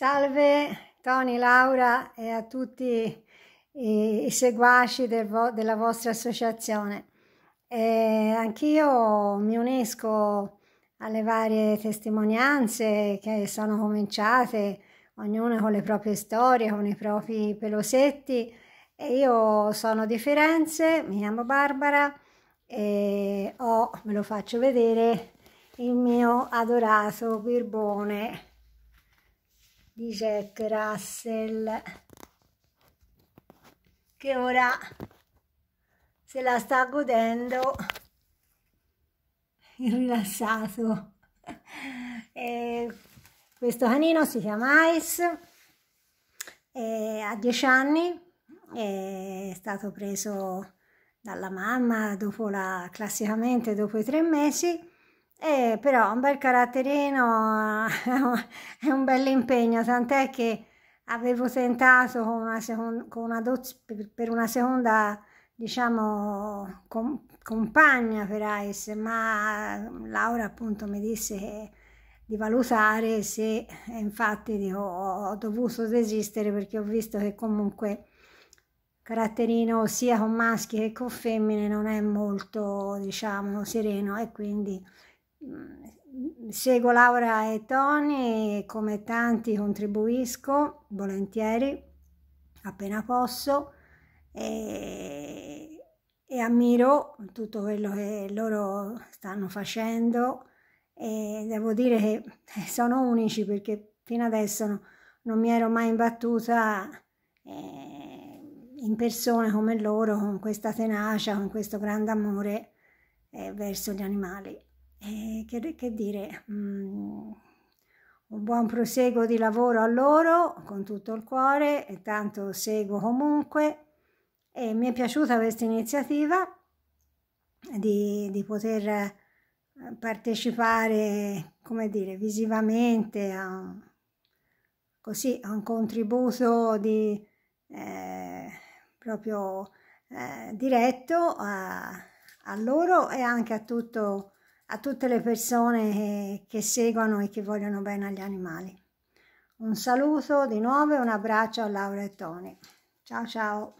Salve Tony, Laura e a tutti i, i seguaci del vo della vostra associazione. E anch'io mi unisco alle varie testimonianze che sono cominciate, ognuna con le proprie storie, con i propri pelosetti. E io sono di Firenze, mi chiamo Barbara e ho, ve lo faccio vedere, il mio adorato birbone di Jack Russell che ora se la sta godendo il rilassato e questo canino si chiama Ice ha dieci anni è stato preso dalla mamma dopo la, classicamente dopo i tre mesi eh, però un bel caratterino è un bel impegno, tant'è che avevo tentato con una seconda, con una doz, per una seconda, diciamo, com, compagna per Ice, ma Laura appunto mi disse che, di valutare se infatti dico, ho, ho dovuto desistere perché ho visto che comunque caratterino sia con maschi che con femmine non è molto diciamo sereno e quindi Mm, seguo Laura e Tony e come tanti contribuisco volentieri appena posso e, e, ammiro tutto quello che loro stanno facendo e devo dire che eh, sono unici perché fino adesso no, non mi ero mai imbattuta eh, in persone come loro con questa tenacia, con questo grande amore eh, verso gli animali. Eh, che, che, dire, mm, un buon proseguo di lavoro a loro con tutto il cuore e tanto seguo comunque e mi è piaciuta questa iniziativa di, di poter eh, partecipare, come dire, visivamente a, così, a un contributo di, eh, proprio eh, diretto a, a loro e anche a tutto il a tutte le persone che, seguono e che vogliono bene agli animali. Un saluto di nuovo e un abbraccio a Laura e Tony. Ciao ciao!